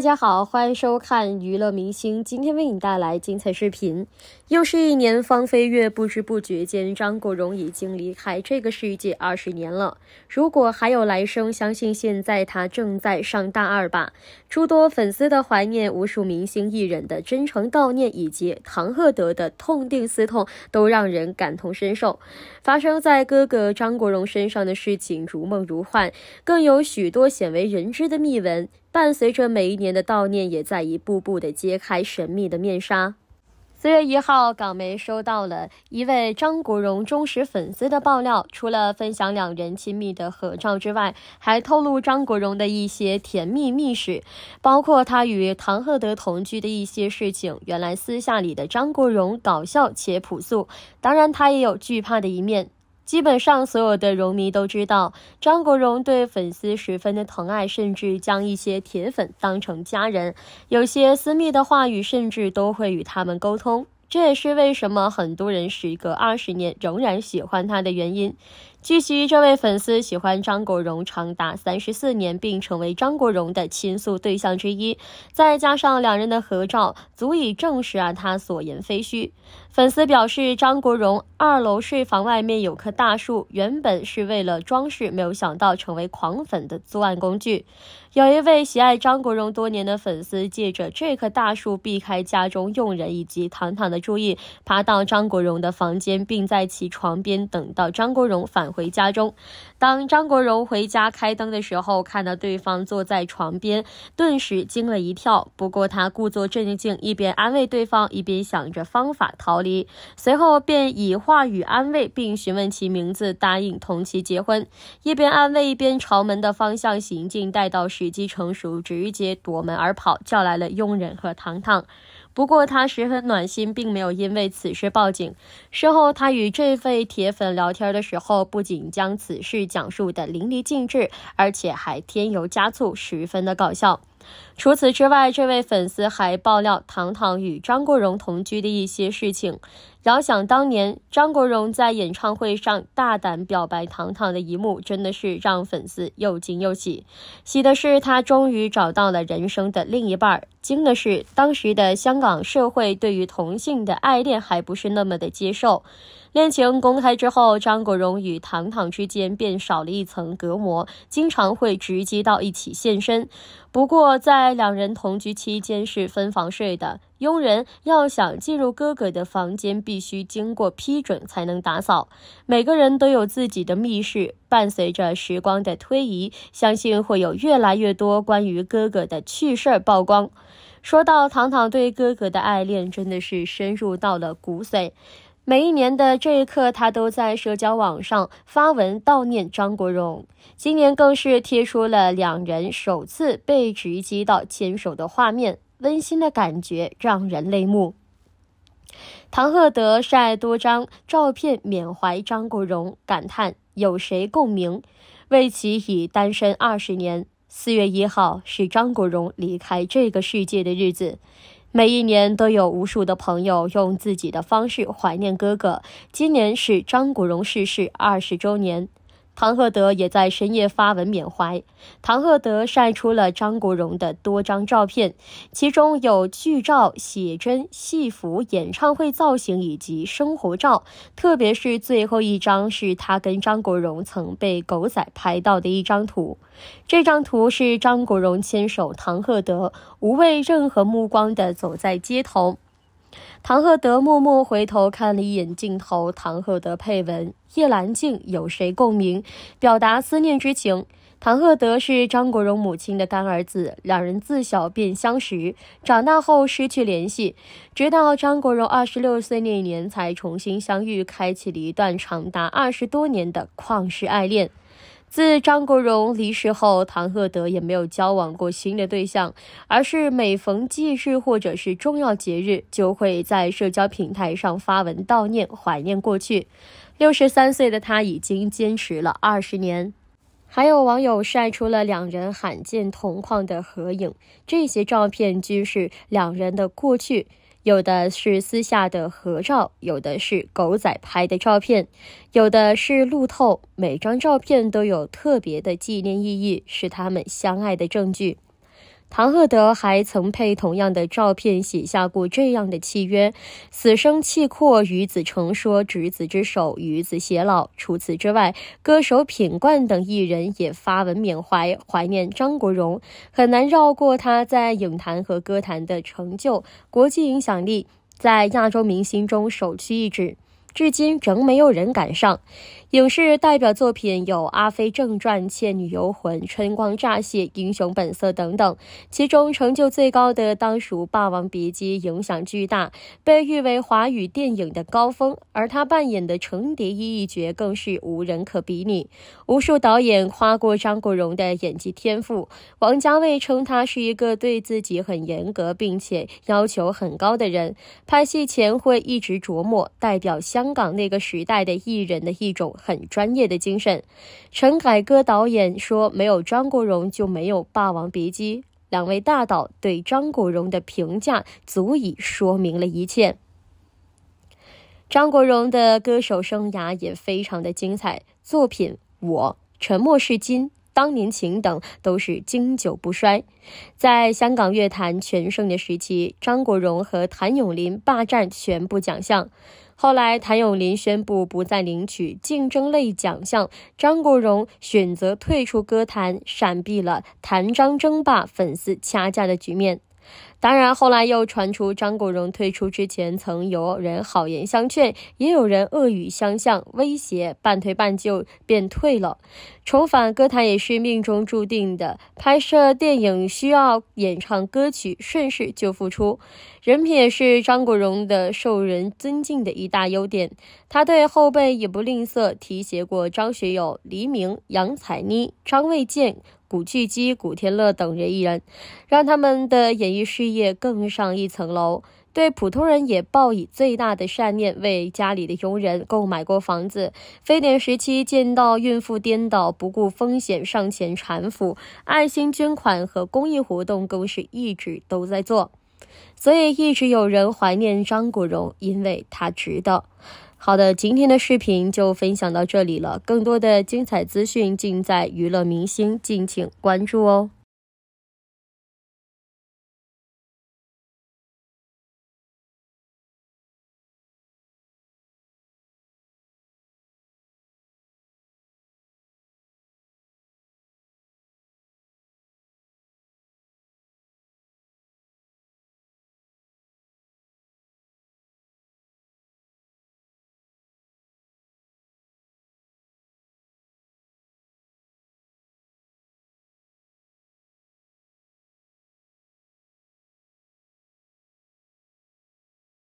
大家好，欢迎收看娱乐明星，今天为你带来精彩视频。又是一年芳菲月，不知不觉间，张国荣已经离开这个世界二十年了。如果还有来生，相信现在他正在上大二吧。诸多粉丝的怀念，无数明星艺人的真诚悼念，以及唐鹤德的痛定思痛，都让人感同身受。发生在哥哥张国荣身上的事情如梦如幻，更有许多鲜为人知的秘闻。伴随着每一年的悼念，也在一步步的揭开神秘的面纱。四月一号，港媒收到了一位张国荣忠实粉丝的爆料，除了分享两人亲密的合照之外，还透露张国荣的一些甜蜜秘史，包括他与唐鹤德同居的一些事情。原来私下里的张国荣搞笑且朴素，当然他也有惧怕的一面。基本上所有的荣迷都知道，张国荣对粉丝十分的疼爱，甚至将一些铁粉当成家人，有些私密的话语甚至都会与他们沟通。这也是为什么很多人时隔二十年仍然喜欢他的原因。据悉，这位粉丝喜欢张国荣长达三十四年，并成为张国荣的倾诉对象之一。再加上两人的合照，足以证实啊他所言非虚。粉丝表示，张国荣二楼睡房外面有棵大树，原本是为了装饰，没有想到成为狂粉的作案工具。有一位喜爱张国荣多年的粉丝，借着这棵大树避开家中佣人以及糖糖的注意，爬到张国荣的房间，并在其床边等到张国荣返。回家中，当张国荣回家开灯的时候，看到对方坐在床边，顿时惊了一跳。不过他故作镇静，一边安慰对方，一边想着方法逃离。随后便以话语安慰，并询问其名字，答应同其结婚。一边安慰，一边朝门的方向行进。待到时机成熟，直接夺门而跑，叫来了佣人和糖糖。不过他十分暖心，并没有因为此事报警。事后，他与这位铁粉聊天的时候，不仅将此事讲述的淋漓尽致，而且还添油加醋，十分的搞笑。除此之外，这位粉丝还爆料唐唐与张国荣同居的一些事情。遥想当年，张国荣在演唱会上大胆表白唐唐的一幕，真的是让粉丝又惊又喜。喜的是他终于找到了人生的另一半儿；惊的是当时的香港社会对于同性的爱恋还不是那么的接受。恋情公开之后，张国荣与唐唐之间便少了一层隔膜，经常会直接到一起现身。不过，在两人同居期间是分房睡的，佣人要想进入哥哥的房间，必须经过批准才能打扫。每个人都有自己的密室。伴随着时光的推移，相信会有越来越多关于哥哥的趣事儿曝光。说到唐唐对哥哥的爱恋，真的是深入到了骨髓。每一年的这一刻，他都在社交网上发文悼念张国荣，今年更是贴出了两人首次被直击到牵手的画面，温馨的感觉让人泪目。唐鹤德晒多张照片缅怀张国荣，感叹有谁共鸣？为其已单身二十年。四月一号是张国荣离开这个世界的日子。每一年都有无数的朋友用自己的方式怀念哥哥。今年是张国荣逝世二十周年。唐鹤德也在深夜发文缅怀。唐鹤德晒出了张国荣的多张照片，其中有剧照、写真、戏服、演唱会造型以及生活照。特别是最后一张，是他跟张国荣曾被狗仔拍到的一张图。这张图是张国荣牵手唐鹤德，无畏任何目光的走在街头。唐鹤德默默回头看了一眼镜头。唐鹤德配文：夜阑静，有谁共鸣？表达思念之情。唐鹤德是张国荣母亲的干儿子，两人自小便相识，长大后失去联系，直到张国荣二十六岁那年才重新相遇，开启了一段长达二十多年的旷世爱恋。自张国荣离世后，唐鹤德也没有交往过新的对象，而是每逢忌日或者是重要节日，就会在社交平台上发文悼念、怀念过去。六十三岁的他已经坚持了二十年。还有网友晒出了两人罕见同框的合影，这些照片均是两人的过去。有的是私下的合照，有的是狗仔拍的照片，有的是路透。每张照片都有特别的纪念意义，是他们相爱的证据。唐鹤德还曾配同样的照片写下过这样的契约：“死生契阔，与子成说；执子之手，与子偕老。”除此之外，歌手品冠等艺人也发文缅怀，怀念张国荣。很难绕过他在影坛和歌坛的成就，国际影响力在亚洲明星中首屈一指。至今仍没有人赶上。影视代表作品有《阿飞正传》《倩女幽魂》《春光乍泄》《英雄本色》等等，其中成就最高的当属《霸王别姬》，影响巨大，被誉为华语电影的高峰。而他扮演的程蝶衣一角更是无人可比拟。无数导演夸过张国荣的演技天赋，王家卫称他是一个对自己很严格，并且要求很高的人，拍戏前会一直琢磨，代表香。香港那个时代的艺人的一种很专业的精神。陈凯歌导演说：“没有张国荣就没有《霸王别姬》。”两位大导对张国荣的评价足以说明了一切。张国荣的歌手生涯也非常的精彩，作品《我》《沉默是金》《当年情》等都是经久不衰。在香港乐坛全盛的时期，张国荣和谭咏麟霸占全部奖项。后来，谭咏麟宣布不再领取竞争类奖项，张国荣选择退出歌坛，闪避了谭张争霸、粉丝掐架的局面。当然，后来又传出张国荣退出之前，曾有人好言相劝，也有人恶语相向，威胁半推半就便退了。重返歌坛也是命中注定的。拍摄电影需要演唱歌曲，顺势就复出。人品也是张国荣的受人尊敬的一大优点。他对后辈也不吝啬，提携过张学友、黎明、杨采妮、张卫健。古巨基、古天乐等人艺人，让他们的演艺事业更上一层楼。对普通人也抱以最大的善念，为家里的佣人购买过房子。非典时期见到孕妇颠倒，不顾风险上前搀扶。爱心捐款和公益活动更是一直都在做，所以一直有人怀念张国荣，因为他值得。好的，今天的视频就分享到这里了。更多的精彩资讯尽在娱乐明星，敬请关注哦。